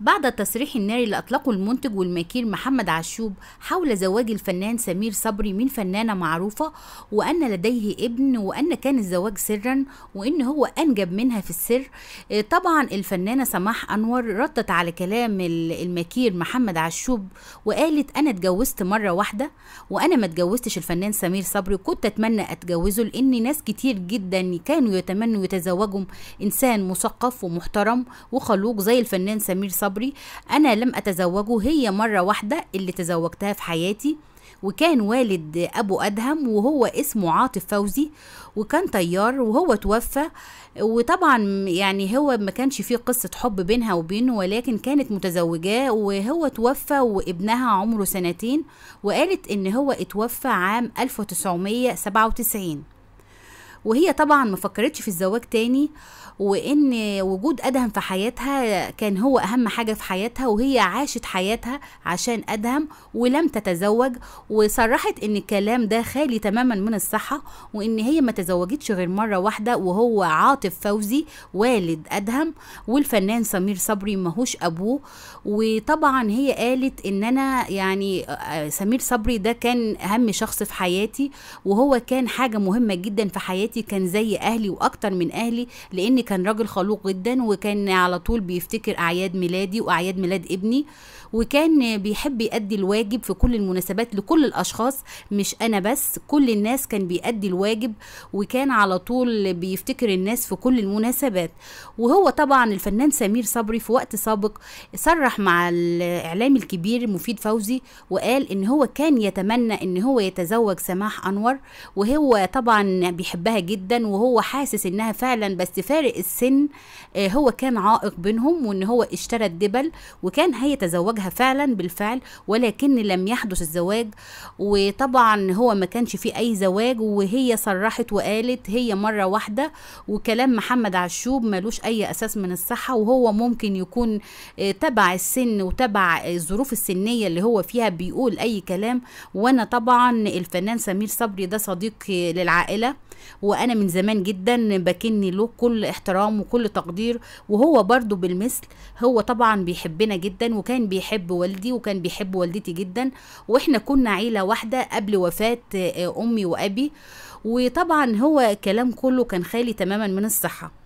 بعد التصريح الناري اللي أطلقه المنتج والماكير محمد عشوب حول زواج الفنان سمير صبري من فنانة معروفة وأن لديه ابن وأن كان الزواج سرا وأن هو أنجب منها في السر آه، طبعا الفنانة سماح أنور ردت على كلام الماكير محمد عشوب وقالت أنا اتجوزت مرة واحدة وأنا ما اتجوزتش الفنان سمير صبري كنت أتمنى أتجوزه لأن ناس كتير جدا كانوا يتمنوا يتزوجوا إنسان مثقف ومحترم وخلوق زي الفنان سمير صبري صبري أنا لم أتزوجه هي مرة واحدة اللي تزوجتها في حياتي وكان والد أبو أدهم وهو اسمه عاطف فوزي وكان طيار وهو توفى وطبعا يعني هو ما كانش فيه قصة حب بينها وبينه ولكن كانت متزوجاه وهو توفى وابنها عمره سنتين وقالت إن هو اتوفى عام 1997 وهي طبعا ما فكرتش في الزواج تاني وان وجود ادهم في حياتها كان هو اهم حاجه في حياتها وهي عاشت حياتها عشان ادهم ولم تتزوج وصرحت ان الكلام ده خالي تماما من الصحه وان هي ما تزوجتش غير مره واحده وهو عاطف فوزي والد ادهم والفنان سمير صبري ماهوش ابوه وطبعا هي قالت ان انا يعني آه، سمير صبري ده كان اهم شخص في حياتي وهو كان حاجه مهمه جدا في حياتي حياتي كان زي اهلي واكتر من اهلي لان كان راجل خلوق جدا وكان على طول بيفتكر اعياد ميلادي واعياد ميلاد ابني وكان بيحب يأدي الواجب في كل المناسبات لكل الاشخاص مش انا بس كل الناس كان بيأدي الواجب وكان على طول بيفتكر الناس في كل المناسبات وهو طبعا الفنان سمير صبري في وقت سابق صرح مع الاعلام الكبير مفيد فوزي وقال ان هو كان يتمنى ان هو يتزوج سماح انور وهو طبعا بيحبها جدا وهو حاسس انها فعلا بس فارق السن آه، هو كان عائق بينهم وان هو اشترى الدبل وكان هيتزوجها فعلا بالفعل ولكن لم يحدث الزواج وطبعا هو ما كانش فيه اي زواج وهي صرحت وقالت هي مره واحده وكلام محمد عشوب ملوش اي اساس من الصحه وهو ممكن يكون آه، تبع السن وتبع آه، الظروف السنيه اللي هو فيها بيقول اي كلام وانا طبعا الفنان سمير صبري ده صديق للعائله وانا من زمان جدا بكني له كل احترام وكل تقدير وهو برضو بالمثل هو طبعا بيحبنا جدا وكان بيحب والدي وكان بيحب والدتي جدا واحنا كنا عيله واحده قبل وفاه آه، امي وابي وطبعا هو كلام كله كان خالي تماما من الصحه